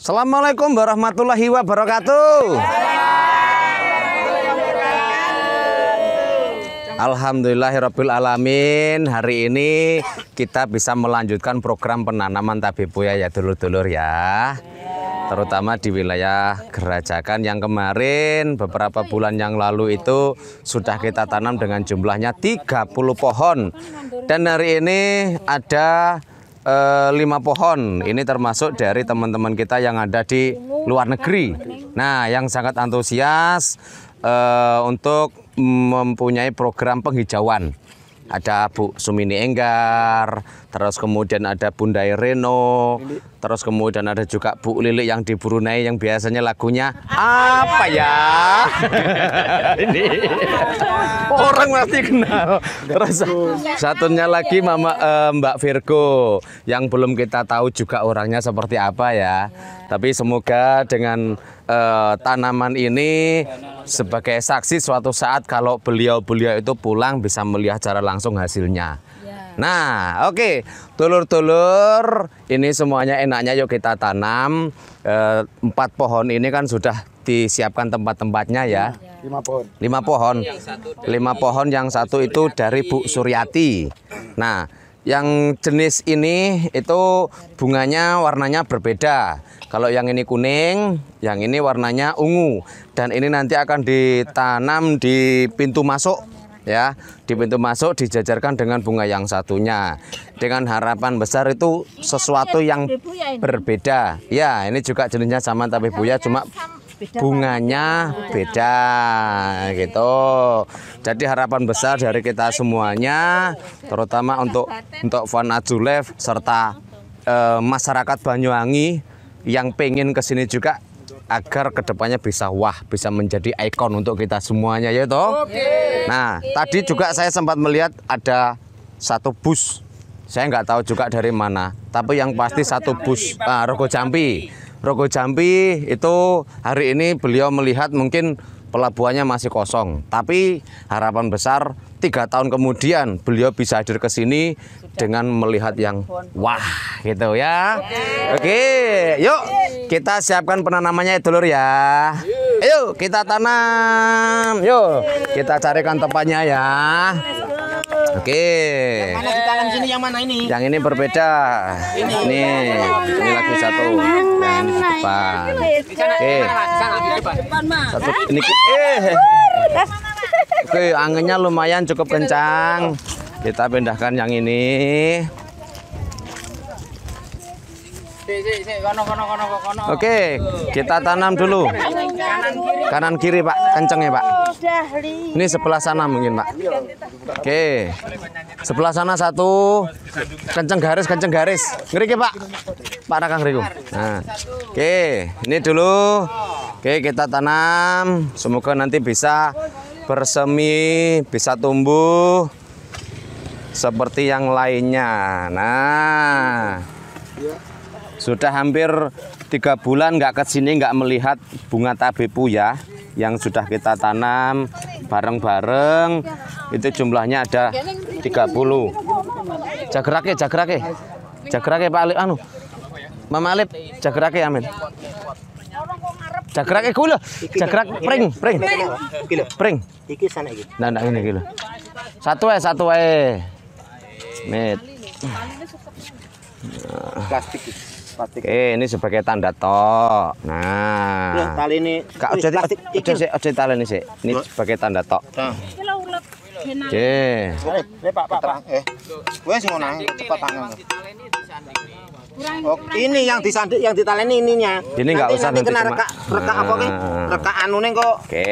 Assalamualaikum warahmatullahi wabarakatuh. Alhamdulillahirabbil ya alamin. Hari ini kita bisa melanjutkan program penanaman tabebuya ya dulur-dulur ya. Terutama di wilayah Gerajakan yang kemarin beberapa bulan yang lalu itu sudah kita tanam dengan jumlahnya 30 pohon. Dan hari ini ada Eh, lima pohon ini termasuk dari teman-teman kita yang ada di luar negeri. Nah, yang sangat antusias e, untuk mempunyai program penghijauan. Ada Bu Sumini Enggar, terus kemudian ada Bunda Reno, Terus kemudian ada juga Bu Lili yang di Brunei yang biasanya lagunya apa, ya? Ini orang pasti kenal. Terus satunya lagi Mama eh, Mbak Virgo yang belum kita tahu juga orangnya seperti apa ya. Tapi semoga dengan eh, tanaman ini sebagai saksi suatu saat kalau beliau-beliau itu pulang bisa melihat cara langsung hasilnya. Nah, oke, okay. dulur-dulur, ini semuanya enaknya yuk kita tanam. Eh, empat pohon ini kan sudah disiapkan tempat-tempatnya ya. Lima pohon. Lima pohon. Lima pohon yang satu itu dari Bu Suryati. Nah, yang jenis ini itu bunganya warnanya berbeda. Kalau yang ini kuning, yang ini warnanya ungu. Dan ini nanti akan ditanam di pintu masuk ya di pintu masuk dijajarkan dengan bunga yang satunya dengan harapan besar itu sesuatu ya, yang berbeda ya ini juga jenisnya sama tapi buya kan cuma bunganya beda gitu jadi harapan besar dari kita semuanya terutama untuk untuk Van Azulev serta eh, masyarakat Banyuwangi yang pengen kesini juga agar kedepannya bisa wah bisa menjadi ikon untuk kita semuanya ya toh. Oke. Nah, tadi juga saya sempat melihat ada satu bus. Saya nggak tahu juga dari mana, tapi yang pasti satu bus ah, Rogo Jambi. Rogo Jambi itu hari ini beliau melihat mungkin pelabuhannya masih kosong. Tapi harapan besar tiga tahun kemudian beliau bisa hadir ke sini dengan melihat yang wah gitu ya. Oke, yuk kita siapkan penanamannya dulur ya. Ayo kita tanam. Yo, kita carikan tempatnya ya. Oke. Okay. Yang mana di sini yang mana ini? Yang ini berbeda. Ini. Ini, ini lagi satu. ini depan. Oke. Okay. Satu ini. Eh. Oke, okay, anginnya lumayan cukup kencang. Kita pindahkan yang ini. Oke, kita tanam dulu. Kanan kiri, Pak. Kenceng ya, Pak. Ini sebelah sana mungkin, Pak. Oke. Sebelah sana satu. Kenceng garis, kenceng garis. Ngeri Pak. Pak Nakang Riku. Nah. Oke, ini dulu. Oke, kita tanam. Semoga nanti bisa bersemi, bisa tumbuh seperti yang lainnya. Nah. Sudah hampir tiga bulan nggak ke sini nggak melihat bunga tabepu ya yang sudah kita tanam bareng-bareng itu jumlahnya ada 30 jagrake ya, jagrake ya. jagrake ya, Pak Alip anu Mama Alip jagrake amin jagrake kula jagrak pring pring pring iki sana iki nah ini kilo satu eh satu eh met plastik plastik. Oke, eh, ini sebagai tanda tok. Nah. Loh, tali ini Kak ojo plastik. Ojo sik, ojo tali ini sik. Ini sebagai tanda tok. Nah. Oke. Oke. Ini Pak, Pak, Pak. Eh. Gue sing ngono cepat tangan. Oh, ini yang disandik yang ditaleni ininya. Ini enggak usah nanti kena rekak rekak apa ki? Nah. Rekak anune kok. Oke.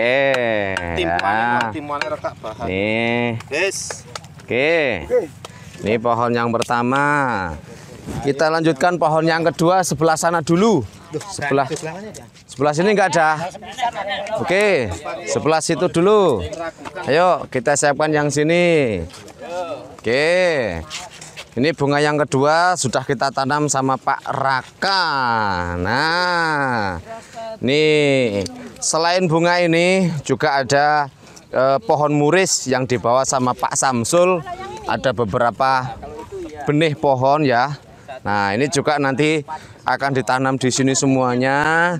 Timuane nah. timpane rekak bahan. Nih. Yes. Oke. Ini pohon yang pertama. Kita lanjutkan pohon yang kedua sebelah sana dulu. Sebelah sebelah sini enggak ada. Oke, sebelah situ dulu. Ayo kita siapkan yang sini. Oke. Ini bunga yang kedua sudah kita tanam sama Pak Raka. Nah, nih selain bunga ini juga ada eh, pohon muris yang dibawa sama Pak Samsul. Ada beberapa benih pohon ya Nah, ini juga nanti akan ditanam di sini semuanya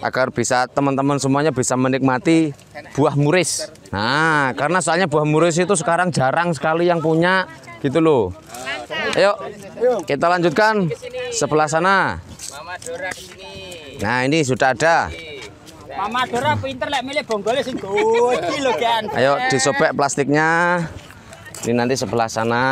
agar bisa teman-teman semuanya bisa menikmati buah muris. Nah, karena soalnya buah muris itu sekarang jarang sekali yang punya gitu loh. Ayo, kita lanjutkan sebelah sana. Nah, ini sudah ada. Ayo disobek plastiknya. Ini nanti sebelah sana.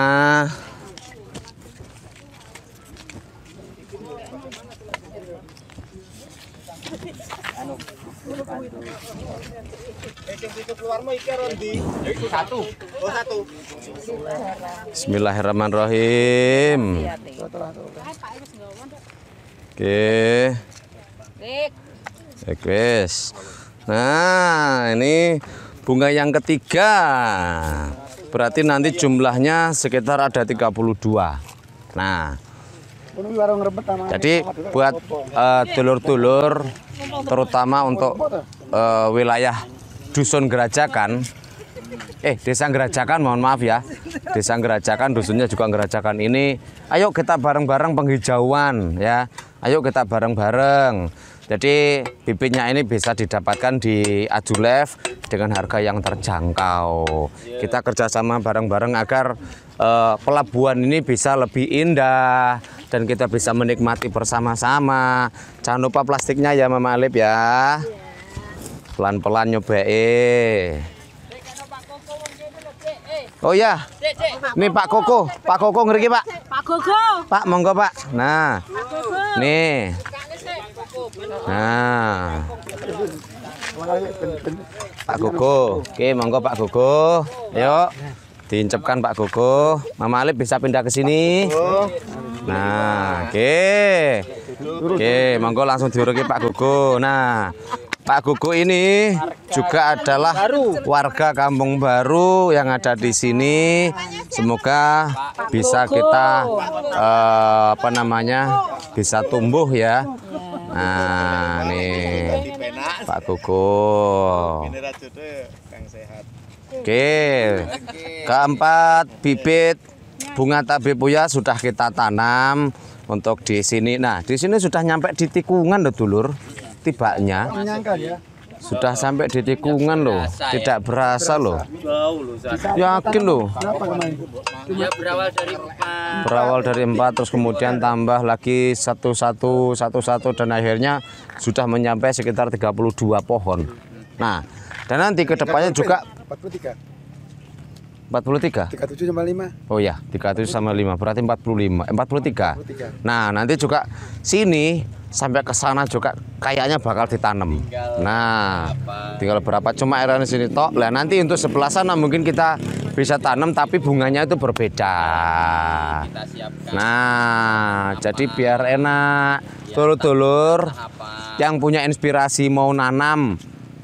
satu. satu. Bismillahirrahmanirrahim. Oke. Oke, Nah, ini bunga yang ketiga. Berarti nanti jumlahnya sekitar ada 32. Nah. Jadi buat eh, dulur-dulur uh, terutama untuk uh, wilayah dusun Gerajakan eh desa Gerajakan mohon maaf ya desa Gerajakan dusunnya juga Gerajakan ini ayo kita bareng-bareng penghijauan ya ayo kita bareng-bareng jadi bibitnya ini bisa didapatkan di Ajulev dengan harga yang terjangkau iya. kita kerjasama bareng-bareng agar uh, pelabuhan ini bisa lebih indah dan kita bisa menikmati bersama-sama jangan lupa plastiknya ya Mama Alip ya iya pelan-pelan eh. Oh ya, nih Pak Koko, Pak Koko ngeri Pak. Pak Koko. Pak monggo Pak. Nah, nih. Nah, Pak Koko. Oke, monggo Pak Koko. Yuk. diincapkan Pak Koko. Mama Alip bisa pindah ke sini. Nah, oke. Oke, monggo langsung diuruki Pak Koko. Nah, Pak Gugu ini warga juga adalah baru. warga Kampung Baru yang ada di sini. Semoga bisa kita eh, apa namanya bisa tumbuh ya. Nah, nih Pak Gugu. Oke, keempat bibit bunga tabebuya sudah kita tanam untuk di sini. Nah, di sini sudah nyampe di tikungan loh dulur tibanya ya. sudah sampai di tikungan loh, ya. tidak berasa loh. Yakin loh. Iya, berawal dari empat. Berawal dari empat, terus kemudian tambah lagi satu satu satu satu dan akhirnya sudah menyampai sekitar 32 pohon. Nah, dan nanti kedepannya juga 43. 43? 37 sama 5. Oh ya, 37 sama 5. Berarti 45. 43. 43. Nah, nanti juga sini sampai ke sana juga kayaknya bakal ditanam. Tinggal nah, berapa? tinggal berapa? Cuma di sini tok. Lah nanti untuk sebelah sana mungkin kita bisa tanam tapi bunganya itu berbeda. Nah, apa? jadi biar enak. Dulur-dulur iya, yang punya inspirasi mau nanam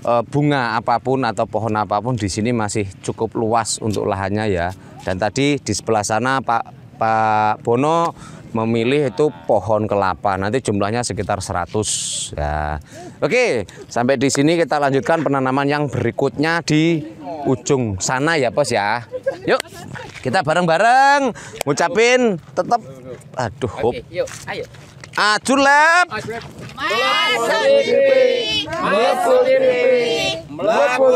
eh, bunga apapun atau pohon apapun di sini masih cukup luas untuk lahannya ya. Dan tadi di sebelah sana Pak Pak Bono memilih itu pohon kelapa. Nanti jumlahnya sekitar 100 ya. Oke, sampai di sini kita lanjutkan penanaman yang berikutnya di ujung sana ya, Bos ya. Yuk, kita bareng-bareng ngucapin tetap aduh hop. Yuk, ayo. Ajulep. Melaku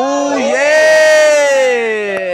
Oh, yeah.